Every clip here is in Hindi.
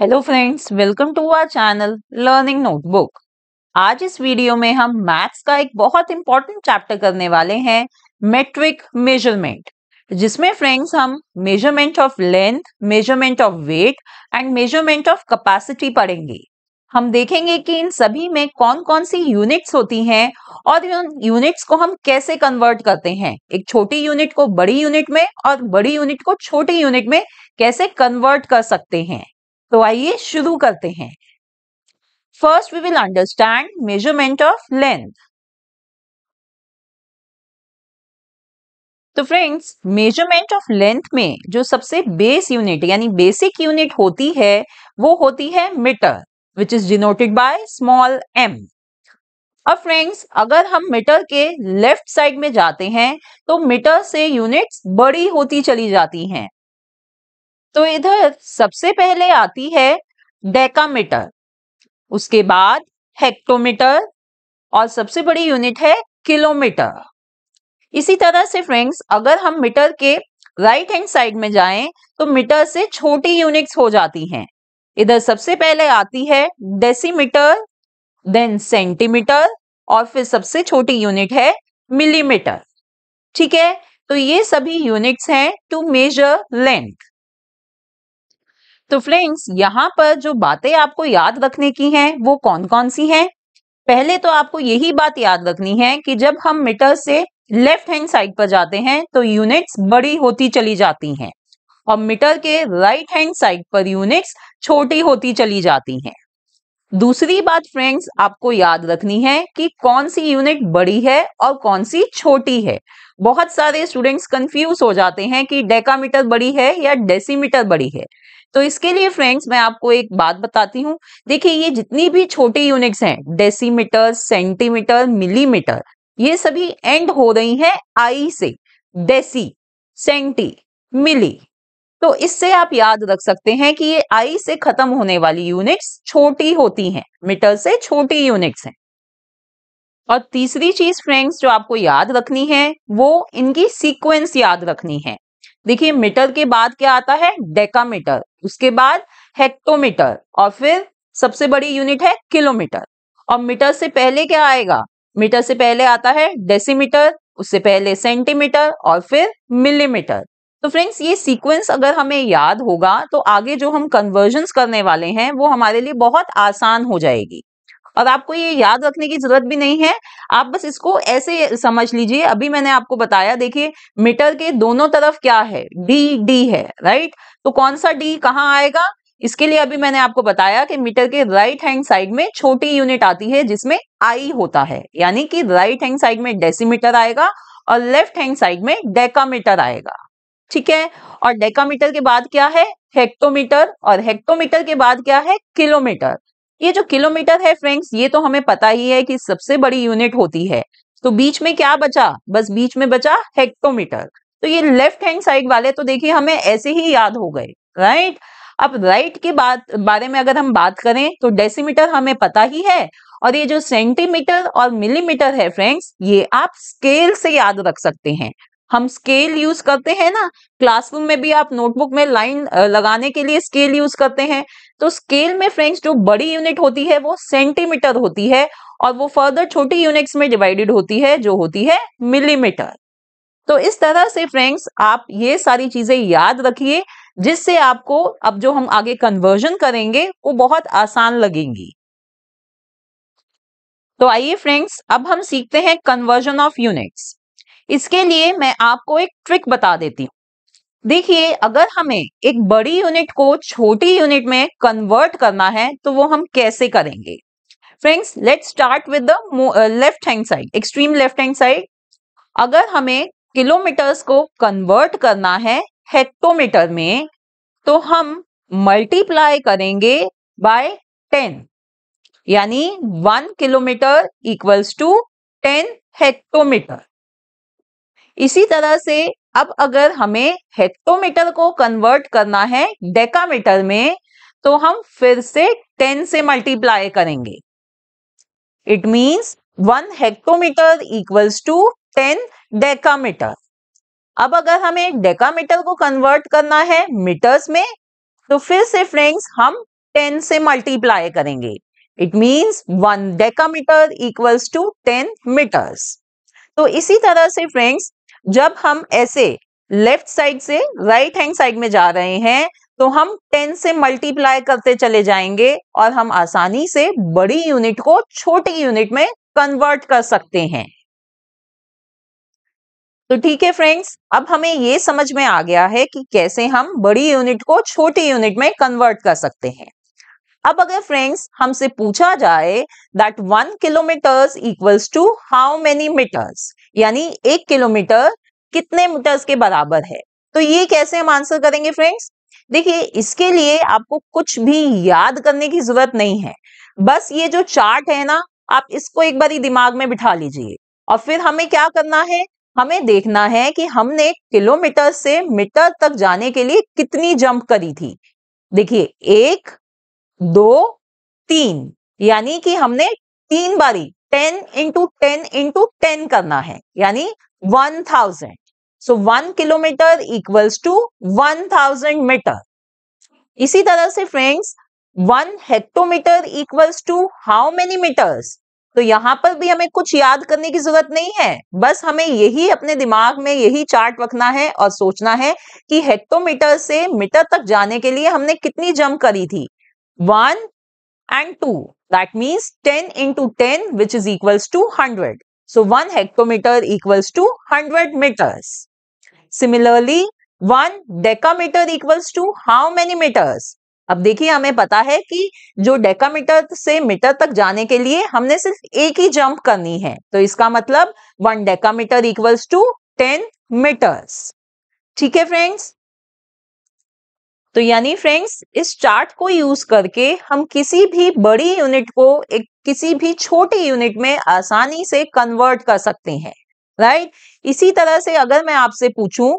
Hello friends welcome to our channel learning notebook आज इस वीडियो में हम मैथ्स का एक बहुत इंपॉर्टेंट चैप्टर करने वाले हैं मेट्रिक मेजरमेंट जिसमें फ्रेंड्स हम measurement of length measurement of weight and measurement of capacity पढ़ेंगे हम देखेंगे कि इन सभी में कौन कौन सी यूनिट्स होती हैं और इन यूनिट्स को हम कैसे कन्वर्ट करते हैं एक छोटी यूनिट को बड़ी यूनिट में और बड़ी यूनिट को छोटी यूनिट में कैसे कन्वर्ट कर सकते हैं तो आइए शुरू करते हैं first we will understand measurement of length तो फ्रेंड्स मेजरमेंट ऑफ लेंथ में जो सबसे बेस यूनिट यानी बेसिक यूनिट होती है वो होती है metre which is denoted by small M अब फ्रेंड्स अगर हम मीटर के लेफ्ट साइड में जाते हैं तो मीटर से यूनिट्स बड़ी होती चली जाती हैं तो इधर सबसे पहले आती है डेकामीटर उसके बाद हेक्टोमीटर और सबसे बड़ी यूनिट है किलोमीटर इसी तरह से फ्रेंड्स अगर हम मीटर के राइट हैंड साइड में जाएं तो मीटर से छोटी यूनिट्स हो जाती हैं इधर सबसे पहले आती है डेसीमीटर देन सेंटीमीटर और फिर सबसे छोटी यूनिट है मिलीमीटर ठीक है तो ये सभी यूनिट्स हैं टू मेजर लेंथ तो फ्रेंड्स यहाँ पर जो बातें आपको याद रखने की हैं वो कौन कौन सी हैं पहले तो आपको यही बात याद रखनी है कि जब हम मीटर से लेफ्ट हैंड साइड पर जाते हैं तो यूनिट्स बड़ी होती चली जाती हैं और मीटर के राइट हैंड साइड पर यूनिट्स छोटी होती चली जाती हैं दूसरी बात फ्रेंड्स आपको याद रखनी है कि कौन सी यूनिट बड़ी है और कौन सी छोटी है बहुत सारे स्टूडेंट्स कंफ्यूज हो जाते हैं कि डेकामीटर बड़ी है या डेसीमीटर बड़ी है तो इसके लिए फ्रेंड्स मैं आपको एक बात बताती हूँ देखिए ये जितनी भी छोटी यूनिट्स हैं डेसीमीटर सेंटीमीटर मिलीमीटर ये सभी एंड हो रही हैं आई से डेसी सेंटी मिली तो इससे आप याद रख सकते हैं कि ये आई से खत्म होने वाली यूनिट्स छोटी होती हैं मीटर से छोटी यूनिट्स हैं और तीसरी चीज फ्रेंड्स जो आपको याद रखनी है वो इनकी सीक्वेंस याद रखनी है देखिए मीटर के बाद क्या आता है डेकामीटर उसके बाद हेक्टोमीटर और फिर सबसे बड़ी यूनिट है किलोमीटर और मीटर से पहले क्या आएगा मीटर से पहले आता है डेसीमीटर उससे पहले सेंटीमीटर और फिर मिलीमीटर तो फ्रेंड्स ये सीक्वेंस अगर हमें याद होगा तो आगे जो हम कन्वर्जन करने वाले हैं वो हमारे लिए बहुत आसान हो जाएगी और आपको ये याद रखने की जरूरत भी नहीं है आप बस इसको ऐसे समझ लीजिए अभी मैंने आपको बताया देखिए मीटर के दोनों तरफ क्या है डी डी है राइट तो कौन सा डी कहाँ आएगा इसके लिए अभी मैंने आपको बताया कि मीटर के राइट हैंड साइड में छोटी यूनिट आती है जिसमें आई होता है यानी कि राइट हैंड साइड में डेसीमीटर आएगा और लेफ्ट हैंड साइड में डेकामीटर आएगा ठीक है और डेकामीटर के बाद क्या है हेक्टोमीटर और हेक्टोमीटर के बाद क्या है किलोमीटर ये जो किलोमीटर है फ्रेंड्स ये तो हमें पता ही है कि सबसे बड़ी यूनिट होती है तो बीच में क्या बचा बस बीच में बचा हेक्टोमीटर तो ये लेफ्ट हैंड साइड वाले तो देखिए हमें ऐसे ही याद हो गए राइट अब राइट के बात बारे में अगर हम बात करें तो डेसीमीटर हमें पता ही है और ये जो सेंटीमीटर और मिलीमीटर है फ्रेंड्स ये आप स्केल से याद रख सकते हैं हम स्केल यूज करते हैं ना क्लासरूम में भी आप नोटबुक में लाइन लगाने के लिए स्केल यूज करते हैं तो स्केल में फ्रेंड्स जो बड़ी यूनिट होती है वो सेंटीमीटर होती है और वो फर्दर छोटी यूनिट्स में डिवाइडेड होती है जो होती है मिलीमीटर तो इस तरह से फ्रेंड्स आप ये सारी चीजें याद रखिए जिससे आपको अब जो हम आगे कन्वर्जन करेंगे वो बहुत आसान लगेंगी तो आइए फ्रेंड्स अब हम सीखते हैं कन्वर्जन ऑफ यूनिट्स इसके लिए मैं आपको एक ट्रिक बता देती हूँ देखिए अगर हमें एक बड़ी यूनिट को छोटी यूनिट में कन्वर्ट करना है तो वो हम कैसे करेंगे friends let start with the left hand side extreme left hand side अगर हमें किलोमीटर्स को कन्वर्ट करना है हेक्टोमीटर में तो हम मल्टीप्लाई करेंगे बाय टेन यानी one kilometre equals to ten hectometre इसी तरह से अब अगर हमें हेक्टोमीटर को कन्वर्ट करना है डेकामीटर में तो हम फिर से टेन से मल्टीप्लाई करेंगे it means one hectometre equals to ten decametre अब अगर हमें डेकामीटर को कन्वर्ट करना है मीटर्स में तो फिर से फ्रेंड्स हम टेन से मल्टीप्लाई करेंगे it means one decametre equals to ten metres तो इसी तरह से फ्रेंड्स जब हम ऐसे लेफ्ट साइड से राइट हैंड साइड में जा रहे हैं तो हम 10 से मल्टीप्लाई करते चले जाएंगे और हम आसानी से बड़ी यूनिट को छोटी यूनिट में कन्वर्ट कर सकते हैं तो ठीक है फ्रेंड्स अब हमें ये समझ में आ गया है कि कैसे हम बड़ी यूनिट को छोटी यूनिट में कन्वर्ट कर सकते हैं अब अगर फ्रेंड्स हमसे पूछा जाए that one kilometres equals to how many metres यानी एक किलोमीटर कितने मीटर्स के बराबर है तो ये कैसे हम आंसर करेंगे फ्रेंड्स देखिए इसके लिए आपको कुछ भी याद करने की जरूरत नहीं है बस ये जो चार्ट है ना आप इसको एक बार ही दिमाग में बिठा लीजिए और फिर हमें क्या करना है हमें देखना है कि हमने किलोमीटर से मीटर तक जाने के लिए कितनी जंप करी थी देखिए एक दो तीन यानी कि हमने तीन बारी ten into ten into ten करना है यानी one thousand so one kilometre equals to one thousand metre इसी तरह से friends one hectometre equals to how many metres तो यहां पर भी हमें कुछ याद करने की जरूरत नहीं है बस हमें यही अपने दिमाग में यही चार्ट रखना है और सोचना है कि हेक्टोमीटर से मीटर तक जाने के लिए हमने कितनी जंप करी थी 1 and 2. That means 10 into 10 which is equals to 100. So 1 hectometer equals to 100 meters. Similarly, 1 decameter equals to how many meters? अब देखिए हमें पता है कि जो डेकामीटर से मीटर तक जाने के लिए हमने सिर्फ एक ही जंप करनी है तो इसका मतलब one decametre equals to ten metres ठीक है फ्रेंड्स तो यानी फ्रेंड्स इस चार्ट को यूज करके हम किसी भी बड़ी यूनिट को एक किसी भी छोटी यूनिट में आसानी से कन्वर्ट कर सकते हैं राइट इसी तरह से अगर मैं आपसे पूछूं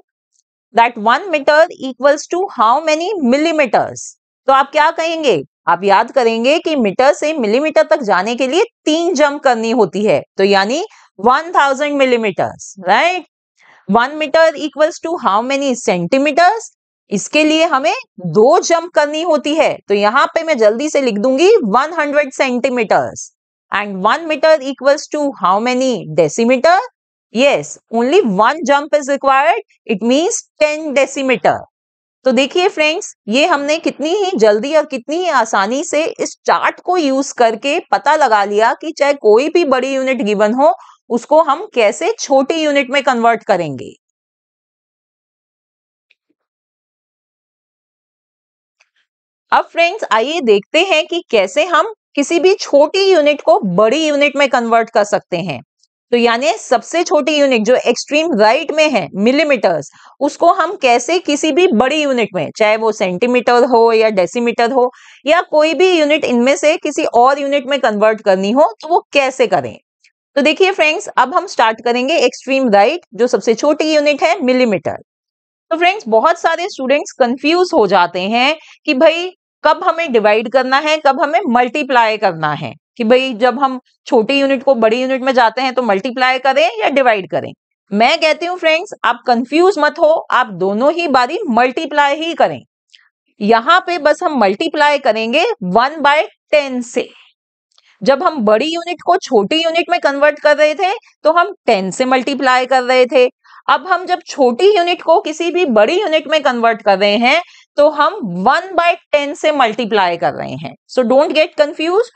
that one metre equals to how many millimetres तो आप क्या कहेंगे आप याद करेंगे कि मीटर से मिलीमीटर तक जाने के लिए तीन जंप करनी होती है तो यानी one thousand millimetres right one metre equals to how many centimetres इसके लिए हमें दो जंप करनी होती है तो यहां पे मैं जल्दी से लिख दूंगी 100 centimetres and one metre equals to how many decimetre yes only one jump is required it means ten decimetre तो देखिए फ्रेंड्स ये हमने कितनी ही जल्दी और कितनी ही आसानी से इस चार्ट को यूज करके पता लगा लिया कि चाहे कोई भी बड़ी यूनिट गिवन हो उसको हम कैसे छोटी यूनिट में कन्वर्ट करेंगे अब फ्रेंड्स आइए देखते हैं कि कैसे हम किसी भी छोटी यूनिट को बड़ी यूनिट में कन्वर्ट कर सकते हैं तो यानी सबसे छोटी यूनिट जो एक्सट्रीम राइट में है मिलीमीटर्स उसको हम कैसे किसी भी बड़ी यूनिट में चाहे वो सेंटीमीटर हो या डेसीमीटर हो या कोई भी यूनिट इनमें से किसी और यूनिट में कन्वर्ट करनी हो तो वो कैसे करें तो देखिए फ्रेंड्स अब हम स्टार्ट करेंगे एक्सट्रीम राइट जो सबसे छोटी यूनिट है मिलीमीटर तो फ्रेंड्स बहुत सारे स्टूडेंट्स कंफ्यूज हो जाते हैं कि भाई कब हमें डिवाइड करना है कब हमें मल्टीप्लाई करना है कि भाई जब हम छोटी यूनिट को बड़ी यूनिट में जाते हैं तो मल्टीप्लाई करें या डिवाइड करें मैं कहती हूँ फ्रेंड्स आप कंफ्यूज मत हो आप दोनों ही बारी मल्टीप्लाई ही करें यहां पे बस हम मल्टीप्लाई करेंगे वन बाय टेन से जब हम बड़ी यूनिट को छोटी यूनिट में कन्वर्ट कर रहे थे तो हम टेन से मल्टीप्लाई कर रहे थे अब हम जब छोटी यूनिट को किसी भी बड़ी यूनिट में कन्वर्ट कर रहे हैं तो हम वन बाय टेन से मल्टीप्लाई कर रहे हैं so don't get confuse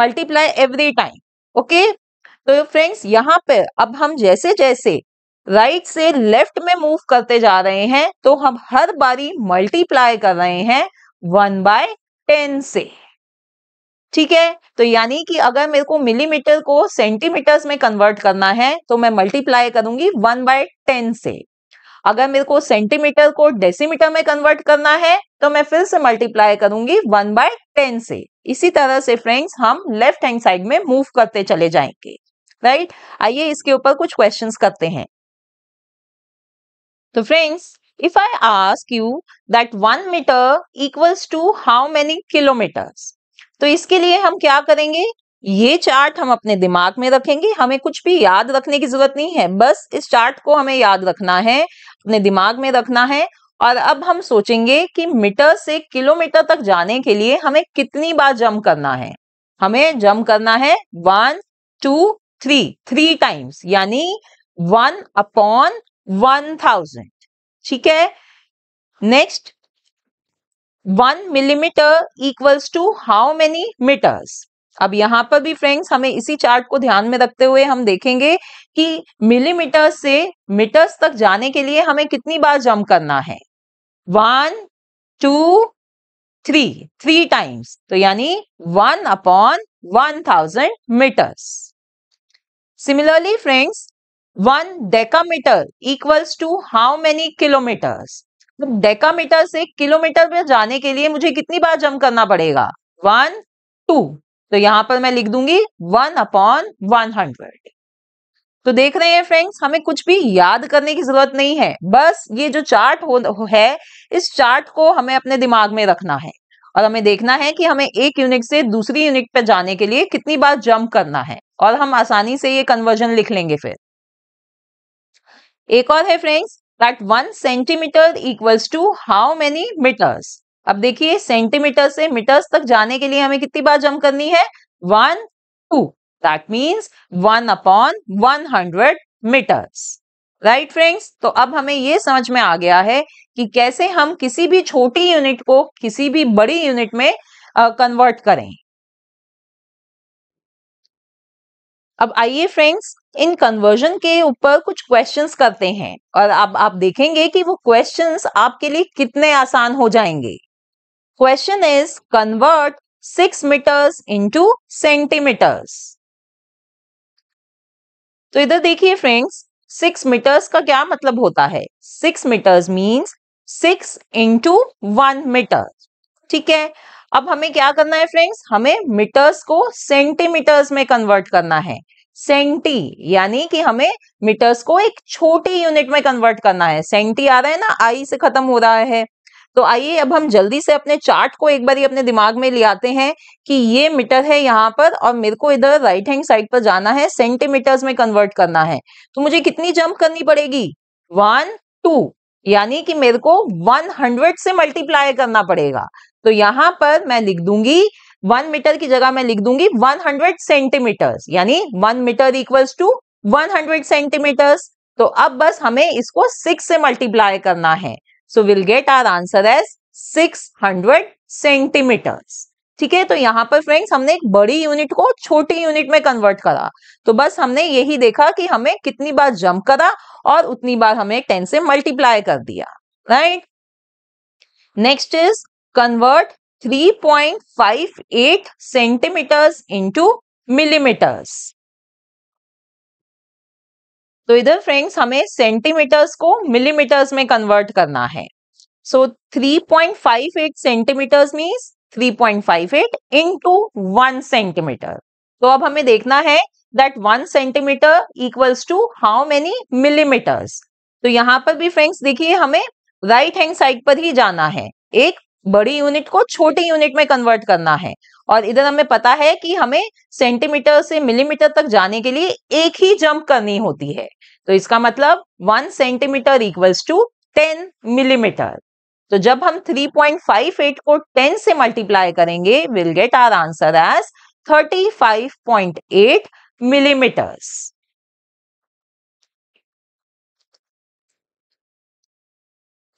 multiply every time okay तो फ्रेंड्स यहाँ पे अब हम जैसे जैसे राइट right से लेफ्ट में मूव करते जा रहे हैं तो हम हर बारी मल्टीप्लाई कर रहे हैं वन बाय टेन से ठीक है तो यानी कि अगर मेरे को मिलीमीटर को सेंटीमीटर्स में कन्वर्ट करना है तो मैं मल्टीप्लाई करूंगी वन बाय टेन से अगर मेरे को सेंटीमीटर को डेसीमीटर में कन्वर्ट करना है तो मैं फिर से मल्टीप्लाई करूंगी वन बाय टेन से इसी तरह से फ्रेंड्स हम लेफ्ट हैंड साइड में मूव करते चले जाएंगे राइट आइए इसके ऊपर कुछ क्वेश्चंस करते हैं तो friends if I ask you that one metre equals to how many kilometers तो इसके लिए हम क्या करेंगे ये चार्ट हम अपने दिमाग में रखेंगे हमें कुछ भी याद रखने की जरूरत नहीं है बस इस चार्ट को हमें याद रखना है अपने दिमाग में रखना है और अब हम सोचेंगे कि मीटर से किलोमीटर तक जाने के लिए हमें कितनी बार जम करना है हमें जम करना है one two three three times यानी वन अपॉन वन थाउजेंड ठीक है next one millimetre equals to how many metres अब यहां पर भी फ्रेंड्स हमें इसी चार्ट को ध्यान में रखते हुए हम देखेंगे कि मिलीमीटर से मीटर्स तक जाने के लिए हमें कितनी बार जंप करना है one two three three times तो यानी one upon one thousand metres similarly friends one decametre equals to how many kilometres decametre से किलोमीटर पर जाने के लिए मुझे कितनी बार जंप करना पड़ेगा वन टू तो यहां पर मैं लिख दूंगी वन अपॉन वन हंड्रेड तो देख रहे हैं फ्रेंड्स हमें कुछ भी याद करने की जरूरत नहीं है बस ये जो चार्ट हो है इस चार्ट को हमें अपने दिमाग में रखना है और हमें देखना है कि हमें एक यूनिट से दूसरी यूनिट पर जाने के लिए कितनी बार जंप करना है और हम आसानी से ये कन्वर्जन लिख लेंगे फिर एक और है friends that one centimetre equals to how many metres अब देखिए सेंटीमीटर से मीटर्स तक जाने के लिए हमें कितनी बार जंप करनी है one two that means one upon one hundred metres right friends तो अब हमें ये समझ में आ गया है कि कैसे हम किसी भी छोटी यूनिट को किसी भी बड़ी यूनिट में कन्वर्ट uh, करें अब आइए फ्रेंड्स इन कन्वर्जन के ऊपर कुछ क्वेश्चंस करते हैं और अब आप देखेंगे कि वो क्वेश्चंस आपके लिए कितने आसान हो जाएंगे question is convert six metres into centimetres तो इधर देखिए फ्रेंड्स सिक्स मीटर्स का क्या मतलब होता है six metres means six into one metre ठीक है अब हमें क्या करना है फ्रेंड्स हमें मीटर्स को सेंटीमीटर्स में कन्वर्ट करना है सेंटी यानी कि हमें मीटर्स को एक छोटी यूनिट में कन्वर्ट करना है सेंटी आ रहा है ना आई से खत्म हो रहा है तो आइए अब हम जल्दी से अपने चार्ट को एक बार अपने दिमाग में ले आते हैं कि ये मीटर है यहाँ पर और मेरे को इधर राइट हैंड साइड पर जाना है सेंटीमीटर्स में कन्वर्ट करना है तो मुझे कितनी जंप करनी पड़ेगी वन टू यानी कि मेरे को वन हंड्रेड से मल्टीप्लाई करना पड़ेगा तो यहाँ पर मैं लिख दूंगी वन मीटर की जगह मैं लिख दूंगी वन हंड्रेड सेंटीमीटर यानी one metre equals to one hundred centimetres तो अब बस हमें इसको सिक्स से मल्टीप्लाई करना है will get our answer as six hundred centimetres ठीक है तो यहाँ पर फ्रेंड्स हमने एक बड़ी यूनिट को छोटी यूनिट में कन्वर्ट करा तो बस हमने यही देखा कि हमें कितनी बार जंप करा और उतनी बार हमें टेन से मल्टीप्लाई कर दिया right next is convert 3.58 centimetres into millimetres तो इधर फ्रेंड्स हमें सेंटीमीटर्स को मिलीमीटर्स में कन्वर्ट करना है so three point five eight centimetres means into one centimetre तो अब हमें देखना है that one centimetre equals to how many millimetres तो यहां पर भी फ्रेंड्स देखिए हमें राइट हैंड साइड पर ही जाना है एक बड़ी यूनिट को छोटी यूनिट में कन्वर्ट करना है और इधर हमें पता है कि हमें सेंटीमीटर से मिलीमीटर तक जाने के लिए एक ही जंप करनी होती है तो इसका मतलब one centimetre equals to ten millimetre तो जब हम 3.58 को 10 से मल्टीप्लाई करेंगे will get our answer as 35.8 millimetres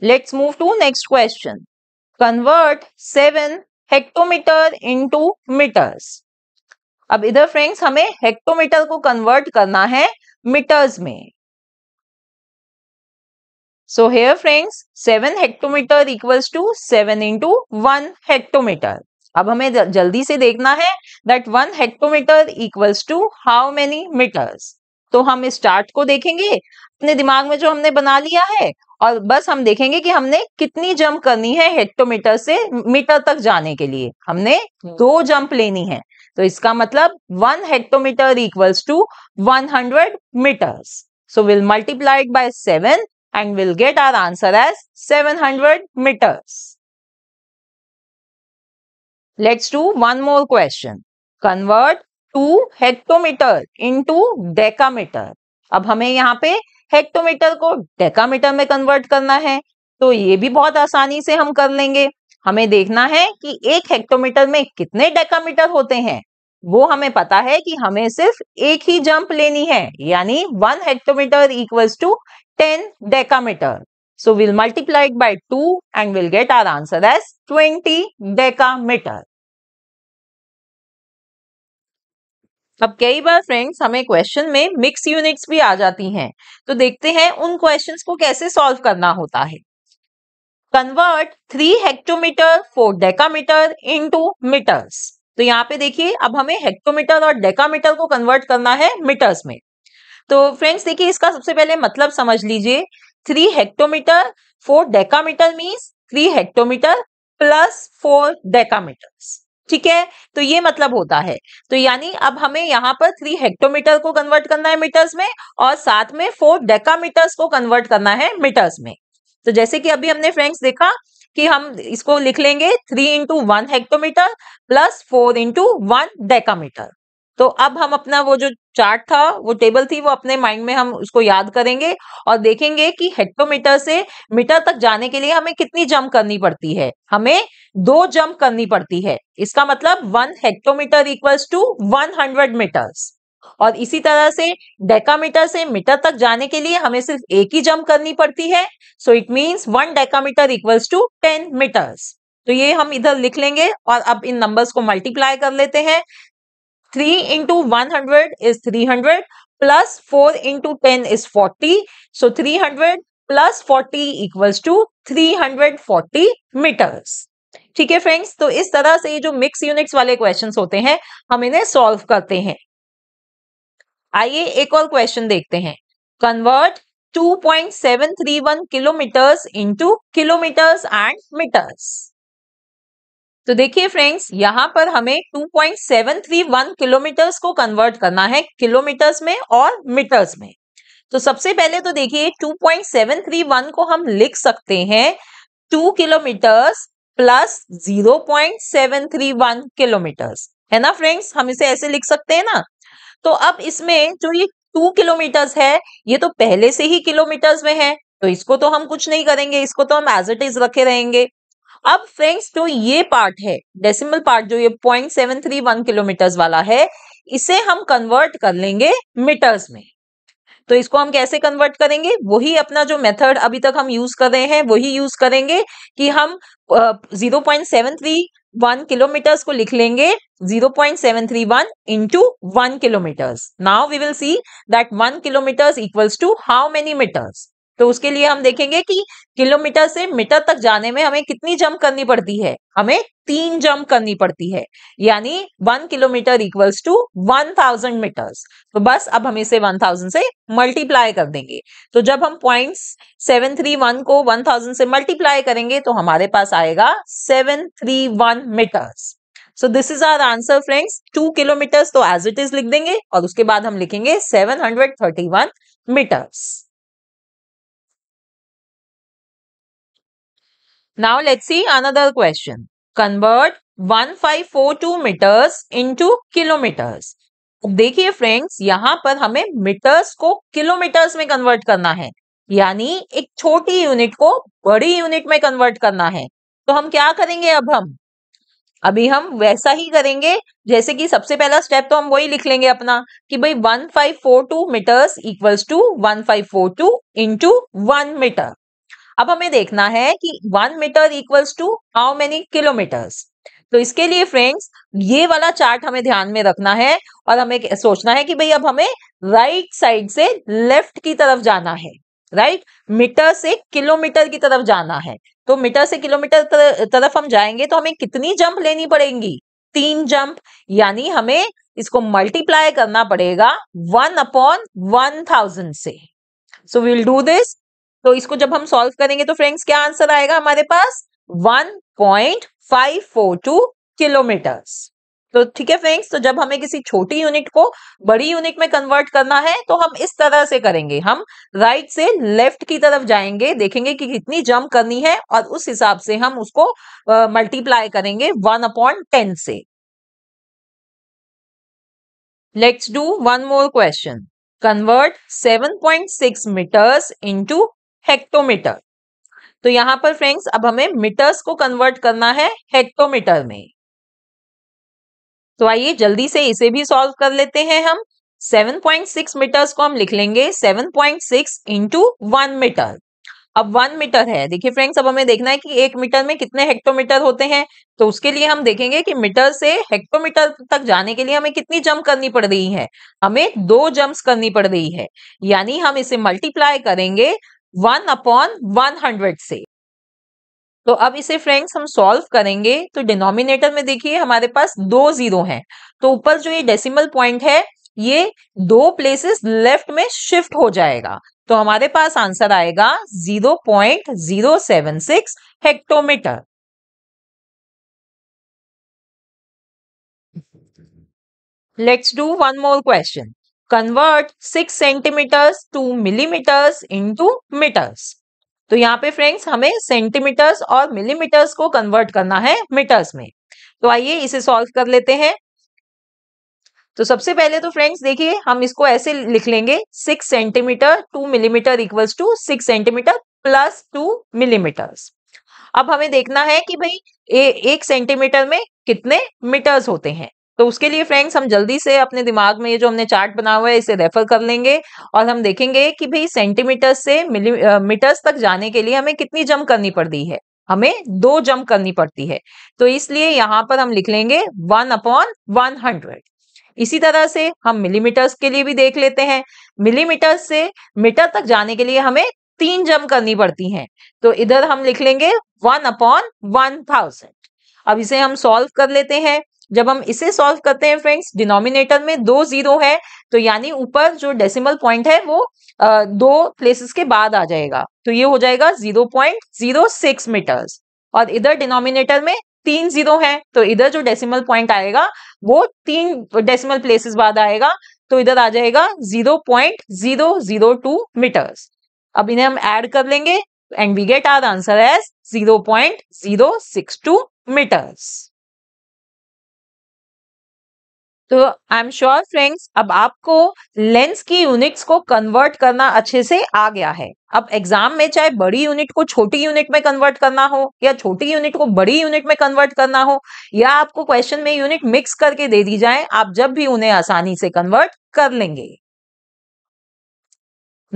let's move to next question convert seven hectometre into metres अब इधर फ्रेंड्स हमें हेक्टोमीटर को कन्वर्ट करना है मीटर्स में so here friends seven hectometre equals to seven into one hectometre अब हमें जल्दी से देखना है that one hectometre equals to how many metres तो हम इस चार्ट को देखेंगे अपने दिमाग में जो हमने बना लिया है और बस हम देखेंगे कि हमने कितनी जंप करनी है हेक्टोमीटर से मीटर तक जाने के लिए हमने हम्म। दो जंप लेनी है तो इसका मतलब one hectometre equals to one hundred metres so will multiplied by seven and will get our answer as seven hundred metres let's do one more question convert two hectometre into decametre अब हमें यहाँ पे हेक्टोमीटर को डेकामीटर में कन्वर्ट करना है तो ये भी बहुत आसानी से हम कर लेंगे हमें देखना है कि एक हेक्टोमीटर में कितने डेकामीटर होते हैं वो हमें पता है कि हमें सिर्फ एक ही जंप लेनी है यानी one hectometre equals to ten decametre so will multiplied by two and will get our answer as twenty decametre अब कई बार फ्रेंड्स हमें क्वेश्चन में मिक्स यूनिट्स भी आ जाती हैं तो देखते हैं उन क्वेश्चंस को कैसे सॉल्व करना होता है convert three hectometre four decametre to metres तो यहाँ पे देखिए अब हमें हेक्टोमीटर और डेकामीटर को कन्वर्ट करना है मीटर्स में तो फ्रेंड्स देखिए इसका सबसे पहले मतलब समझ लीजिए three hectometre four decametre means three hectometre plus four decametres ठीक है तो ये मतलब होता है तो यानी अब हमें यहाँ पर थ्री हेक्टोमीटर को कन्वर्ट करना है मीटर्स में और साथ में फोर डेकामीटर्स को कन्वर्ट करना है मीटर्स में तो जैसे कि अभी हमने फ्रेंड्स देखा कि हम इसको लिख लेंगे three into one hectometre plus four into one decametre तो अब हम अपना वो जो चार्ट था वो टेबल थी वो अपने माइंड में हम उसको याद करेंगे और देखेंगे कि हेक्टोमीटर से मीटर तक जाने के लिए हमें कितनी जंप करनी पड़ती है हमें दो जंप करनी पड़ती है इसका मतलब one hectometre equals to one hundred metres और इसी तरह से डेकामीटर से मीटर तक जाने के लिए हमें सिर्फ एक ही जंप करनी पड़ती है so it means one decametre equals to ten metres तो ये हम इधर लिख लेंगे और अब इन नंबर्स को मल्टीप्लाई कर लेते हैं three into one hundred is three hundred plus four into ten is forty so three hundred plus forty equals to three hundred forty metres ठीक है फ्रेंड्स तो इस तरह से ये जो मिक्स यूनिट्स वाले क्वेश्चंस होते हैं हम इन्हें सॉल्व करते हैं आइए एक और क्वेश्चन देखते हैं convert 2.731 kilometres into kilometres and metres तो देखिए फ्रेंड्स यहाँ पर हमें 2.731 किलोमीटर्स को कन्वर्ट करना है किलोमीटर्स में और मीटर्स में तो सबसे पहले तो देखिए 2.731 को हम लिख सकते हैं 2 किलोमीटर्स प्लस 0.731 किलोमीटर्स है ना फ्रेंड्स हम इसे ऐसे लिख सकते हैं ना तो अब इसमें जो ये टू किलोमीटर्स है ये तो पहले से ही किलोमीटर्स में है तो इसको तो हम कुछ नहीं करेंगे इसको तो हम एज इट इज रखे रहेंगे अब फ्रेंड्स जो ये पार्ट है डेसिमल पार्ट जो ये point seven three one kilometre वाला है इसे हम कन्वर्ट कर लेंगे मीटर्स में तो इसको हम कैसे कन्वर्ट करेंगे वही अपना जो मेथड अभी तक हम यूज कर रहे हैं वही यूज करेंगे कि हम zero point seven three one kilometres को लिख लेंगे zero point seven three one into one kilometres now we will see that one kilometres equals to how many metres तो उसके लिए हम देखेंगे कि किलोमीटर से मीटर तक जाने में हमें कितनी जंप करनी पड़ती है हमें तीन जंप करनी पड़ती है यानी one kilometre equals to one thousand metres तो बस अब हम इसे वन थाउजेंड से मल्टीप्लाई कर देंगे तो जब हम पॉइंट सेवन थ्री वन को वन थाउजेंड से मल्टीप्लाई करेंगे तो हमारे पास आएगा seven three one metres so this is our answer friends two kilometres तो एज इट इज लिख देंगे और उसके बाद हम लिखेंगे seven hundred thirty one metres Now let's see another question. Convert 1542 metres into kilometres देखिए फ्रेंड्स यहाँ पर हमें मीटर्स को किलोमीटर्स में कन्वर्ट करना है यानी एक छोटी यूनिट को बड़ी यूनिट में कन्वर्ट करना है तो हम क्या करेंगे अब हम अभी हम वैसा ही करेंगे जैसे कि सबसे पहला स्टेप तो हम वही लिख लेंगे अपना कि भाई 1542 metres equals to 1542 five four two into one metre अब हमें देखना है कि one metre equals to how many kilometres तो इसके लिए फ्रेंड्स ये वाला चार्ट हमें ध्यान में रखना है और हमें सोचना है कि भाई अब हमें राइट साइड से लेफ्ट की तरफ जाना है राइट मीटर से किलोमीटर की तरफ जाना है तो मीटर से किलोमीटर तरफ हम जाएंगे तो हमें कितनी जंप लेनी पड़ेगी तीन जंप यानी हमें इसको मल्टीप्लाई करना पड़ेगा वन अपॉन वन थाउजेंड से सो वील डू दिस तो इसको जब हम सॉल्व करेंगे तो फ्रेंड्स क्या आंसर आएगा हमारे पास 1.542 किलोमीटर तो ठीक है फ्रेंड्स तो जब हमें किसी छोटी यूनिट को बड़ी यूनिट में कन्वर्ट करना है तो हम इस तरह से करेंगे हम राइट से लेफ्ट की तरफ जाएंगे देखेंगे कि कितनी जंप करनी है और उस हिसाब से हम उसको मल्टीप्लाई करेंगे वन अपॉन टेन से let's do one more question point 7.6 metres into hectometre तो यहां पर फ्रेंड्स अब हमें मीटर्स को कन्वर्ट करना है हेक्टोमीटर में तो आइए जल्दी से इसे भी सॉल्व कर लेते हैं हम 7.6 मीटर्स को हम लिख लेंगे 7.6 point six into one metre अब वन मीटर है देखिए फ्रेंड्स अब हमें देखना है कि एक मीटर में कितने हेक्टोमीटर होते हैं तो उसके लिए हम देखेंगे कि मीटर से हेक्टोमीटर तक जाने के लिए हमें कितनी जंप करनी पड़ रही है हमें दो जंप्स करनी पड़ रही है यानी हम इसे मल्टीप्लाई करेंगे वन अपॉन वन हंड्रेड से तो अब इसे फ्रेंड्स हम सॉल्व करेंगे तो डिनोमिनेटर में देखिए हमारे पास दो जीरो हैं तो ऊपर जो ये डेसिमल पॉइंट है ये दो प्लेसेस लेफ्ट में शिफ्ट हो जाएगा तो हमारे पास आंसर आएगा zero point zero seven six hectometre let's do one more question six centimetres two millimetres into metres तो यहाँ पे फ्रेंड्स हमें सेंटीमीटर्स और मिलीमीटर्स को कन्वर्ट करना है मीटर्स में तो आइए इसे सॉल्व कर लेते हैं तो सबसे पहले तो फ्रेंड्स देखिए हम इसको ऐसे लिख लेंगे six centimetre two millimetre equals to six centimetre plus two millimetres अब हमें देखना है कि भाई एक सेंटीमीटर में कितने मीटर्स होते हैं तो उसके लिए फ्रेंड्स हम जल्दी से अपने दिमाग में ये जो हमने चार्ट बना हुआ है इसे रेफर कर लेंगे और हम देखेंगे कि भाई सेंटीमीटर से मिलीमीटर्स तक जाने के लिए हमें कितनी जम करनी पड़ती है हमें दो जम करनी पड़ती है तो इसलिए यहाँ पर हम लिख लेंगे वन अपॉन वन हंड्रेड इसी तरह से हम मिलीमीटर्स के लिए भी देख लेते हैं मिलीमीटर से मीटर तक जाने के लिए हमें तीन जम करनी पड़ती हैं तो इधर हम लिख लेंगे वन अपॉन वन थाउजेंड अब इसे हम सॉल्व कर लेते हैं जब हम इसे सॉल्व करते हैं फ्रेंड्स डिनोमिनेटर में दो जीरो है तो यानी ऊपर जो डेसिमल पॉइंट है वो आ, दो प्लेसेस के बाद आ जाएगा तो ये हो जाएगा zero point zero six metres और इधर डिनोमिनेटर में तीन जीरो है तो इधर जो डेसिमल पॉइंट आएगा वो तीन डेसिमल प्लेसेस बाद आएगा तो इधर आ जाएगा zero point zero zero two metres अब इन्हें हम एड कर लेंगे and we get our answer as zero point zero six two metres तो आई एम श्योर फ्रेंड्स अब आपको लेंस की यूनिट्स को कन्वर्ट करना अच्छे से आ गया है अब एग्जाम में चाहे बड़ी यूनिट को छोटी यूनिट में कन्वर्ट करना हो या छोटी यूनिट को बड़ी यूनिट में कन्वर्ट करना हो या आपको क्वेश्चन में यूनिट मिक्स करके दे दी जाए आप जब भी उन्हें आसानी से कन्वर्ट कर लेंगे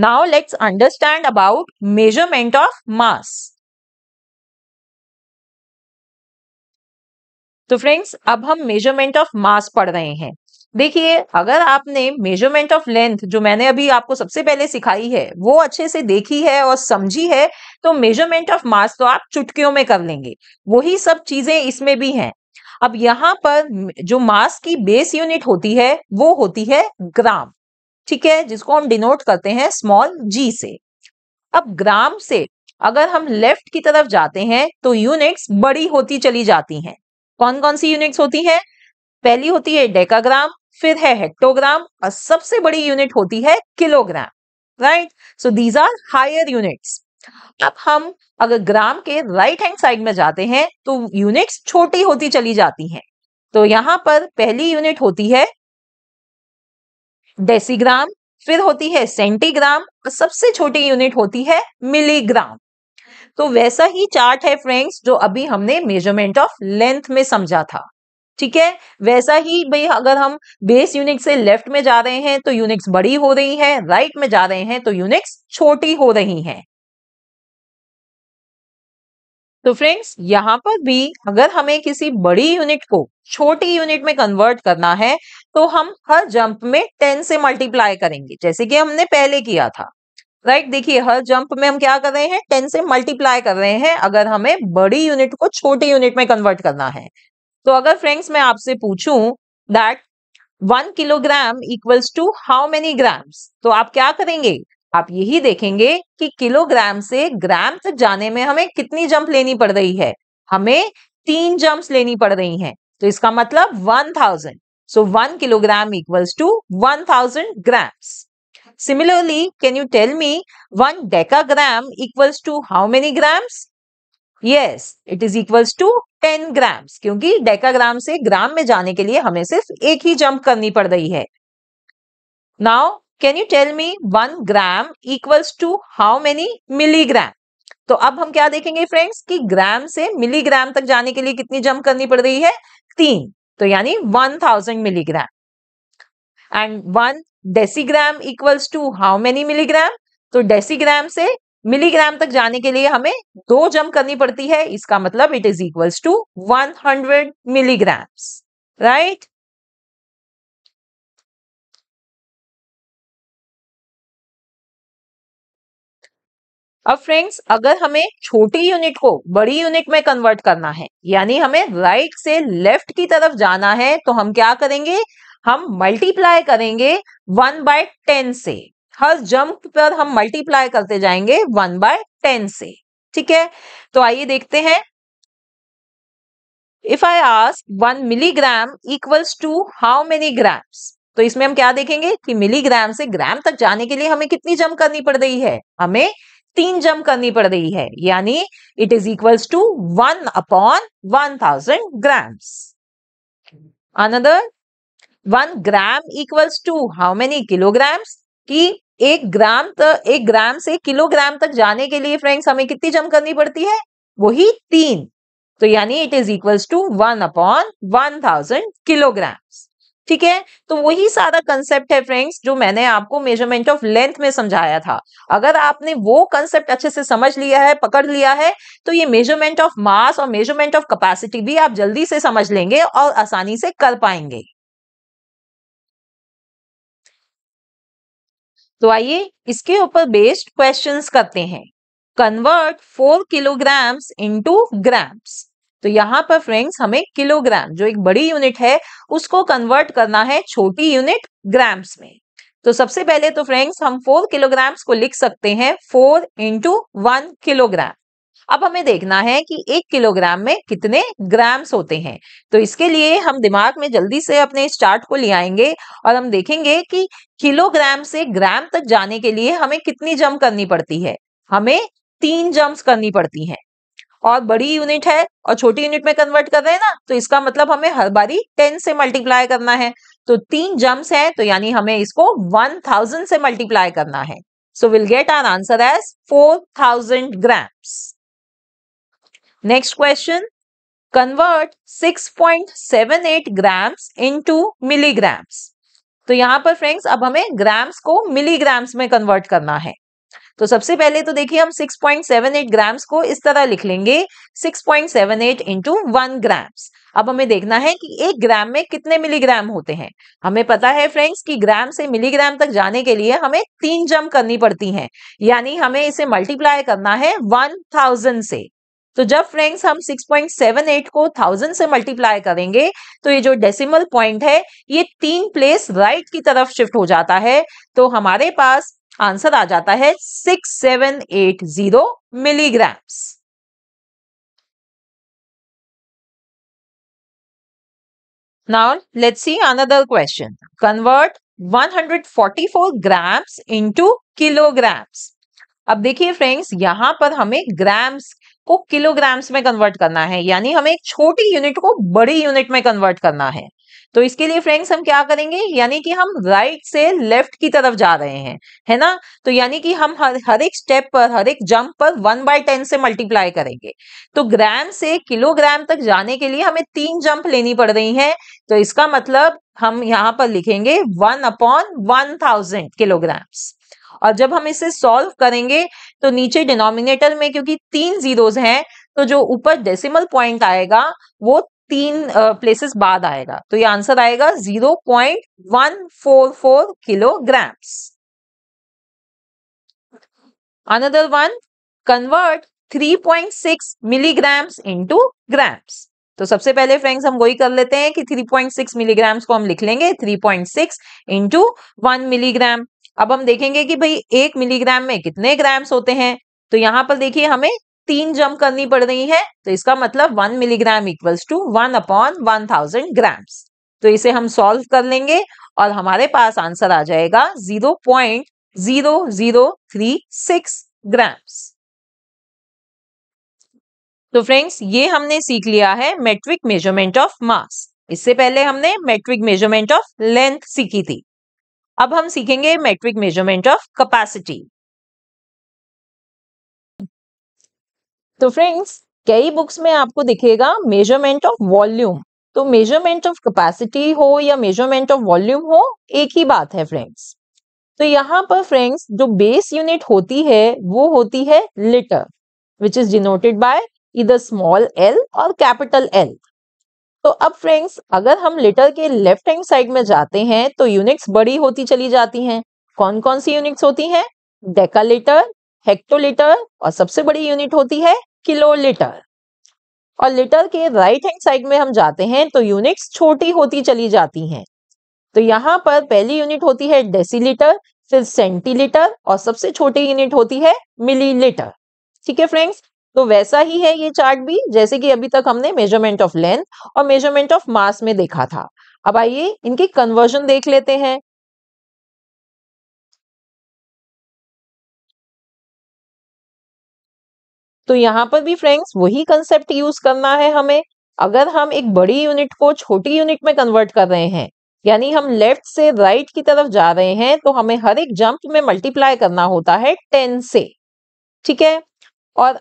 now let's understand about measurement of mass तो फ्रेंड्स अब हम मेजरमेंट ऑफ मास पढ़ रहे हैं देखिए अगर आपने मेजरमेंट ऑफ लेंथ जो मैंने अभी आपको सबसे पहले सिखाई है वो अच्छे से देखी है और समझी है तो मेजरमेंट ऑफ मास तो आप चुटकियों में कर लेंगे वही सब चीजें इसमें भी हैं अब यहाँ पर जो मास की बेस यूनिट होती है वो होती है ग्राम ठीक है जिसको हम डिनोट करते हैं स्मॉल जी से अब ग्राम से अगर हम लेफ्ट की तरफ जाते हैं तो यूनिट्स बड़ी होती चली जाती हैं कौन कौन सी यूनिट्स होती है पहली होती है डेकाग्राम फिर है हेक्टोग्राम और सबसे बड़ी यूनिट होती है kilogram right so these are higher units अब हम अगर ग्राम के राइट हैंड साइड में जाते हैं तो यूनिट्स छोटी होती चली जाती हैं तो यहां पर पहली यूनिट होती है डेसीग्राम फिर होती है सेंटीग्राम और सबसे छोटी यूनिट होती है मिलीग्राम तो वैसा ही चार्ट है फ्रेंड्स जो अभी हमने मेजरमेंट ऑफ लेंथ में समझा था ठीक है वैसा ही भाई अगर हम बेस यूनिट से लेफ्ट में जा रहे हैं तो यूनिट्स बड़ी हो रही है राइट में जा रहे हैं तो यूनिट्स छोटी हो रही हैं तो फ्रेंड्स यहां पर भी अगर हमें किसी बड़ी यूनिट को छोटी यूनिट में कन्वर्ट करना है तो हम हर जंप में टेन से मल्टीप्लाई करेंगे जैसे कि हमने पहले किया था राइट देखिए हर जंप में हम क्या कर रहे हैं टेन से मल्टीप्लाई कर रहे हैं अगर हमें बड़ी यूनिट को छोटी यूनिट में कन्वर्ट करना है तो अगर फ्रेंड्स मैं आपसे पूछूं that one kilogram equals to how many grams तो आप क्या करेंगे आप यही देखेंगे कि किलोग्राम से ग्राम तक जाने में हमें कितनी जंप लेनी पड़ रही है हमें तीन जंप्स लेनी पड़ रही हैं तो इसका मतलब one thousand so one kilogram equals to one thousand grams Similarly, can you tell me 1 decagram equals to how many grams? Yes, it is equals to 10 grams क्योंकि डेकाग्राम से ग्राम में जाने के लिए हमें सिर्फ एक ही जंप करनी पड़ रही है now can you tell me one gram equals to how many milligram तो अब हम क्या देखेंगे फ्रेंड्स कि ग्राम से मिलीग्राम तक जाने के लिए कितनी जंप करनी पड़ रही है तीन तो यानी one thousand milligram and one decigram equals to how many milligram तो डेसीग्राम से मिलीग्राम तक जाने के लिए हमें दो जम करनी पड़ती है इसका मतलब it is equals to 100 milligrams right अब फ्रेंड्स अगर हमें छोटी यूनिट को बड़ी यूनिट में कन्वर्ट करना है यानी हमें राइट right से लेफ्ट की तरफ जाना है तो हम क्या करेंगे हम मल्टीप्लाई करेंगे वन बाय टेन से हर जंप पर हम मल्टीप्लाई करते जाएंगे वन बाय टेन से ठीक है तो आइए देखते हैं if I ask one milligram equals to how many grams तो इसमें हम क्या देखेंगे कि मिलीग्राम से ग्राम तक जाने के लिए हमें कितनी जंप करनी पड़ रही है हमें तीन जंप करनी पड़ रही है यानी it is equals to one upon one thousand grams another one gram equals to how many kilograms कि एक ग्राम तक एक ग्राम से किलोग्राम तक जाने के लिए फ्रेंड्स हमें कितनी जम करनी पड़ती है वही तीन तो यानी it is equals to one upon one thousand kilograms ठीक है तो वही सारा कंसेप्ट है फ्रेंड्स जो मैंने आपको मेजरमेंट ऑफ लेंथ में समझाया था अगर आपने वो कंसेप्ट अच्छे से समझ लिया है पकड़ लिया है तो ये मेजरमेंट ऑफ मास और मेजरमेंट ऑफ कैपेसिटी भी आप जल्दी से समझ लेंगे और आसानी से कर पाएंगे तो आइए इसके ऊपर बेस्ड क्वेश्चंस करते हैं convert four kilograms into grams तो यहाँ पर फ्रेंड्स हमें किलोग्राम जो एक बड़ी यूनिट है उसको कन्वर्ट करना है छोटी यूनिट ग्राम्स में तो सबसे पहले तो फ्रेंड्स हम फोर किलोग्राम्स को लिख सकते हैं फोर इंटू वन किलोग्राम अब हमें देखना है कि एक किलोग्राम में कितने ग्राम्स होते हैं तो इसके लिए हम दिमाग में जल्दी से अपने इस चार्ट को ले आएंगे और हम देखेंगे कि किलोग्राम से ग्राम तक जाने के लिए हमें कितनी जम करनी पड़ती है हमें तीन जम्स करनी पड़ती हैं और बड़ी यूनिट है और छोटी यूनिट में कन्वर्ट कर रहे हैं ना तो इसका मतलब हमें हर बारी टेन से मल्टीप्लाई करना है तो तीन जम्प्स है तो यानी हमें इसको वन थाउजेंड से मल्टीप्लाई करना है so will get our answer as four thousand grams Next question. Convert 6.78 grams into milligrams. तो यहां पर फ्रेंड्स अब हमें ग्राम्स को मिलीग्राम्स में कन्वर्ट करना है तो सबसे पहले तो देखिए हम 6.78 ग्राम्स को इस तरह लिख लेंगे 6.78 point seven eight into one grams अब हमें देखना है कि एक ग्राम में कितने मिलीग्राम होते हैं हमें पता है फ्रेंड्स कि ग्राम से मिलीग्राम तक जाने के लिए हमें तीन जम करनी पड़ती हैं यानी हमें इसे मल्टीप्लाई करना है 1000 से तो जब फ्रेंड्स हम 6.78 को थाउजेंड से मल्टीप्लाई करेंगे तो ये जो डेसिमल पॉइंट है ये तीन प्लेस राइट की तरफ शिफ्ट हो जाता है तो हमारे पास आंसर आ जाता है 6780 milligrams now let's see another question convert 144 grams into kilograms अब देखिए फ्रेंड्स यहां पर हमें ग्राम्स को किलोग्राम्स में कन्वर्ट करना है यानी हमें एक छोटी यूनिट को बड़ी यूनिट में कन्वर्ट करना है तो इसके लिए फ्रेंड्स हम क्या करेंगे यानी कि हम राइट से लेफ्ट की तरफ जा रहे हैं है ना तो यानी कि हम हर हर एक स्टेप पर हर एक जंप पर वन बाय टेन से मल्टीप्लाई करेंगे तो ग्राम से किलोग्राम तक जाने के लिए हमें तीन जंप लेनी पड़ रही है तो इसका मतलब हम यहां पर लिखेंगे one upon one thousand kilograms और जब हम इसे सॉल्व करेंगे तो नीचे डिनोमिनेटर में क्योंकि तीन जीरोज हैं तो जो ऊपर डेसिमल पॉइंट आएगा वो तीन प्लेसेस बाद आएगा तो ये आंसर आएगा zero point one four four kilograms another one convert 3.6 milligrams into grams तो सबसे पहले फ्रेंड्स हम वही कर लेते हैं कि 3.6 मिलीग्राम्स को हम लिख लेंगे 3.6 point six into one milligram अब हम देखेंगे कि भाई एक मिलीग्राम में कितने ग्राम्स होते हैं तो यहाँ पर देखिए हमें तीन जम करनी पड़ रही है तो इसका मतलब one milligram equals to one upon one thousand grams तो इसे हम सॉल्व कर लेंगे और हमारे पास आंसर आ जाएगा zero point zero zero three six grams तो फ्रेंड्स ये हमने सीख लिया है मेट्रिक मेजरमेंट ऑफ मास इससे पहले हमने मेट्रिक मेजरमेंट ऑफ लेंथ सीखी थी अब हम सीखेंगे मेट्रिक मेजरमेंट ऑफ कैपेसिटी तो फ्रेंड्स कई बुक्स में आपको दिखेगा मेजरमेंट ऑफ वॉल्यूम तो मेजरमेंट ऑफ कैपेसिटी हो या मेजरमेंट ऑफ वॉल्यूम हो एक ही बात है फ्रेंड्स तो यहाँ पर फ्रेंड्स जो बेस यूनिट होती है वो होती है litre which is denoted by इधर स्मॉल एल और कैपिटल एल तो अब फ्रेंड्स अगर हम लेटर के लेफ्ट हैंड साइड में जाते हैं तो यूनिट्स बड़ी होती चली जाती हैं कौन कौन सी यूनिट्स होती हैं डेकालीटर हेक्टोलीटर और सबसे बड़ी यूनिट होती है किलोलीटर और लेटर के राइट हैंड साइड में हम जाते हैं तो यूनिट्स छोटी होती चली जाती हैं तो यहाँ पर पहली यूनिट होती है डेसीलीटर फिर सेंटीलीटर और सबसे छोटी यूनिट होती है मिलीलीटर ठीक है फ्रेंड्स तो वैसा ही है ये चार्ट भी जैसे कि अभी तक हमने मेजरमेंट ऑफ लेंथ और मेजरमेंट ऑफ मास में देखा था अब आइए इनके कन्वर्जन देख लेते हैं तो यहां पर भी फ्रेंड्स वही कंसेप्ट यूज करना है हमें अगर हम एक बड़ी यूनिट को छोटी यूनिट में कन्वर्ट कर रहे हैं यानी हम लेफ्ट से राइट की तरफ जा रहे हैं तो हमें हर एक जंप में मल्टीप्लाई करना होता है टेन से ठीक है और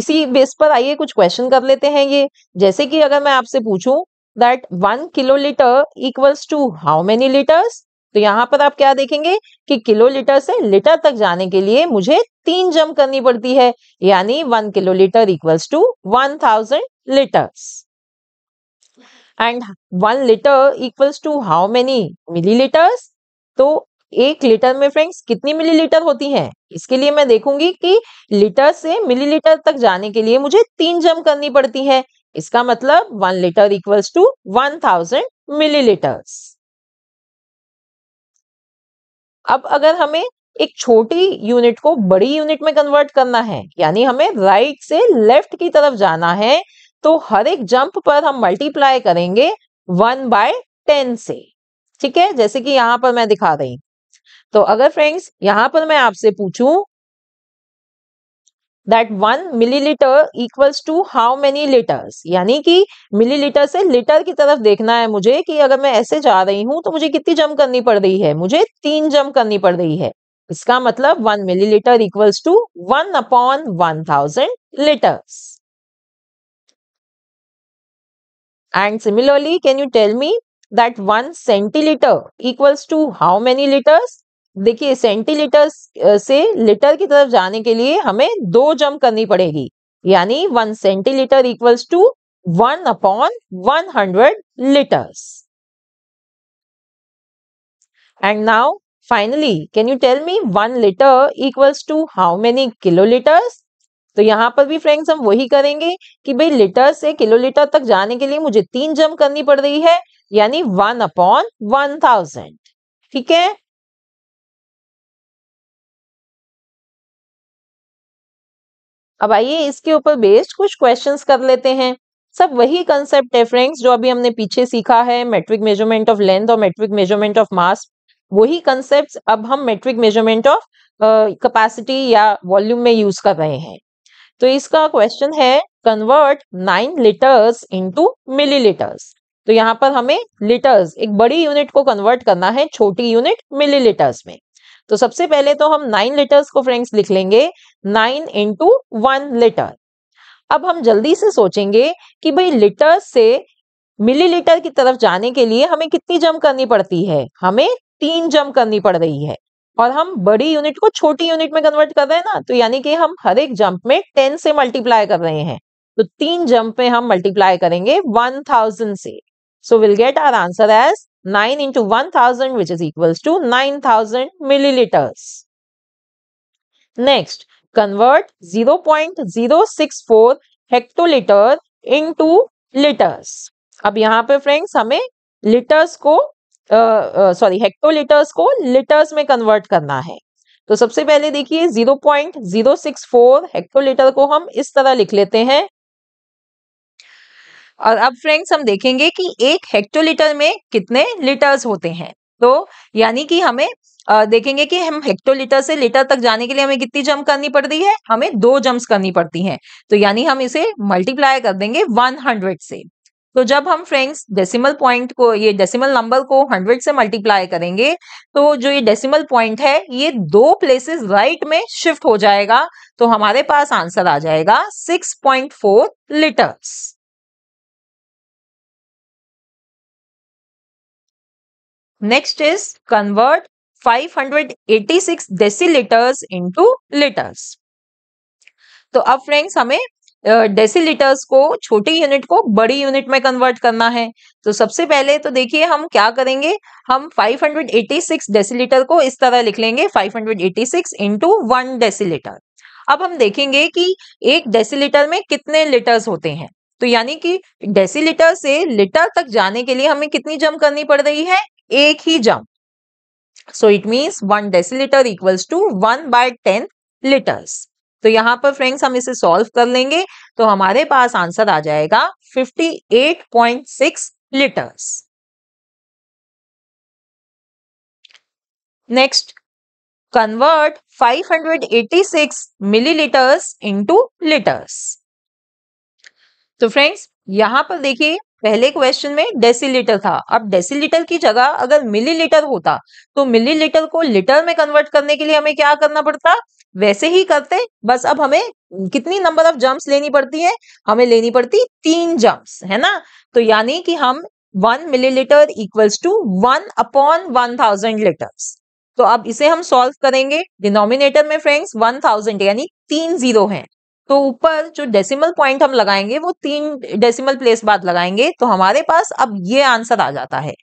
इसी बेस पर आइए कुछ क्वेश्चन कर लेते हैं ये जैसे कि अगर मैं आपसे पूछूं that one kilolitre equals to how many litres तो यहाँ पर आप क्या देखेंगे कि किलो लीटर से लीटर तक जाने के लिए मुझे तीन जम करनी पड़ती है यानी one kilolitre equals to one thousand litres and one litre equals to how many millilitres तो एक लीटर में फ्रेंड्स कितनी मिलीलीटर होती हैं इसके लिए मैं देखूंगी कि लीटर से मिलीलीटर तक जाने के लिए मुझे तीन जम करनी पड़ती है इसका मतलब one litre equals to one thousand millilitres अब अगर हमें एक छोटी यूनिट को बड़ी यूनिट में कन्वर्ट करना है यानी हमें राइट से लेफ्ट की तरफ जाना है तो हर एक जंप पर हम मल्टीप्लाई करेंगे वन बाय टेन से ठीक है जैसे कि यहां पर मैं दिखा रही तो अगर फ्रेंड्स यहां पर मैं आपसे पूछूं that one millilitre equals to how many litres यानी कि मिलीलीटर से लीटर की तरफ देखना है मुझे कि अगर मैं ऐसे जा रही हूं तो मुझे कितनी जम करनी पड़ रही है मुझे तीन जम करनी पड़ रही है इसका मतलब one millilitre equals to one upon one thousand litres and similarly can you tell me that one centilitre equals to how many litres देखिए सेंटीलीटर से लीटर की तरफ जाने के लिए हमें दो जंप करनी पड़ेगी यानी one centilitre equals to one upon one hundred litres and now finally can you tell me one litre equals to how many kilolitres तो यहाँ पर भी फ्रेंड्स हम वही करेंगे कि भाई लीटर से किलो लीटर तक जाने के लिए मुझे तीन जंप करनी पड़ रही है यानी वन अपॉन वन थाउजेंड ठीक है अब आइए इसके ऊपर बेस्ड कुछ क्वेश्चंस कर लेते हैं सब वही कंसेप्ट है फ्रेंड्स जो अभी हमने पीछे सीखा है मेट्रिक मेजरमेंट ऑफ लेंथ और मेट्रिक मेजरमेंट ऑफ मास वही कंसेप्ट अब हम मेट्रिक मेजरमेंट ऑफ कैपेसिटी या वॉल्यूम में यूज कर रहे हैं तो इसका क्वेश्चन है convert nine litres into milli तो यहाँ पर हमें लीटर्स एक बड़ी यूनिट को कन्वर्ट करना है छोटी यूनिट मिली में तो सबसे पहले तो हम नाइन लीटर्स को फ्रेंड्स लिख लेंगे नाइन इंटू वन लीटर अब हम जल्दी से सोचेंगे कि भाई लीटर से मिलीलीटर की तरफ जाने के लिए हमें कितनी जम करनी पड़ती है हमें तीन जम करनी पड़ रही है और हम बड़ी यूनिट को छोटी यूनिट में कन्वर्ट कर रहे हैं ना तो यानी कि हम हर एक जंप में टेन से मल्टीप्लाई कर रहे हैं तो तीन जंप में हम मल्टीप्लाई करेंगे वन थाउजेंड से so will get our answer as 9 into 1000 which is equals to 9000 milliliters. Next, convert 0.064 hectolitre into litres अब यहाँ पे फ्रेंड्स हमें लीटर्स को सॉरी हेक्टोलीटर्स को लीटर्स में कन्वर्ट करना है तो सबसे पहले देखिए 0.064 हेक्टोलीटर को हम इस तरह लिख लेते हैं और अब फ्रेंड्स हम देखेंगे कि एक हेक्टोलीटर में कितने लीटर्स होते हैं तो यानी कि हमें आ, देखेंगे कि हम हेक्टोलीटर से लीटर तक जाने के लिए हमें कितनी जम्प करनी पड़ती है हमें दो जम्प करनी पड़ती हैं तो यानी हम इसे मल्टीप्लाई कर देंगे 100 से तो जब हम फ्रेंड्स डेसिमल पॉइंट को ये डेसिमल नंबर को 100 से मल्टीप्लाई करेंगे तो जो ये डेसिमल पॉइंट है ये दो प्लेसेस राइट में शिफ्ट हो जाएगा तो हमारे पास आंसर आ जाएगा six four litres Next is convert 586 decilitres into litres तो अब फ्रेंड्स हमें डेसीलीटर्स को छोटी यूनिट को बड़ी यूनिट में कन्वर्ट करना है तो सबसे पहले तो देखिए हम क्या करेंगे हम 586 डेसीलीटर को इस तरह लिख लेंगे 586 हंड्रेड इंटू वन डेसीलीटर अब हम देखेंगे कि एक डेसीलीटर में कितने लीटर्स होते हैं तो यानी कि डेसीलीटर से लीटर तक जाने के लिए हमें कितनी जम करनी पड़ रही है एक ही jump so it means one decilitre equals to one by ten litres तो यहाँ पर फ्रेंड्स हम इसे सॉल्व कर लेंगे तो हमारे पास आंसर आ जाएगा 58.6 litres next convert 586 millilitres into litres तो फ्रेंड्स यहां पर देखिए पहले क्वेश्चन में डेसीलीटर था अब डेसीलीटर की जगह अगर मिलीलीटर होता तो मिलीलीटर को लीटर में कन्वर्ट करने के लिए हमें क्या करना पड़ता वैसे ही करते बस अब हमें कितनी नंबर ऑफ जम्प्स लेनी पड़ती है हमें लेनी पड़ती तीन जम्प्स है ना तो यानी कि हम one millilitre equals to one upon one thousand litres तो अब इसे हम सॉल्व करेंगे डिनोमिनेटर में फ्रेंड्स वन थाउजेंड यानी तीन जीरो हैं तो ऊपर जो डेसिमल पॉइंट हम लगाएंगे वो तीन डेसिमल प्लेस बाद लगाएंगे तो हमारे पास अब ये आंसर आ जाता है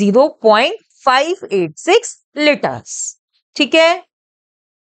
zero point five eight six litres ठीक है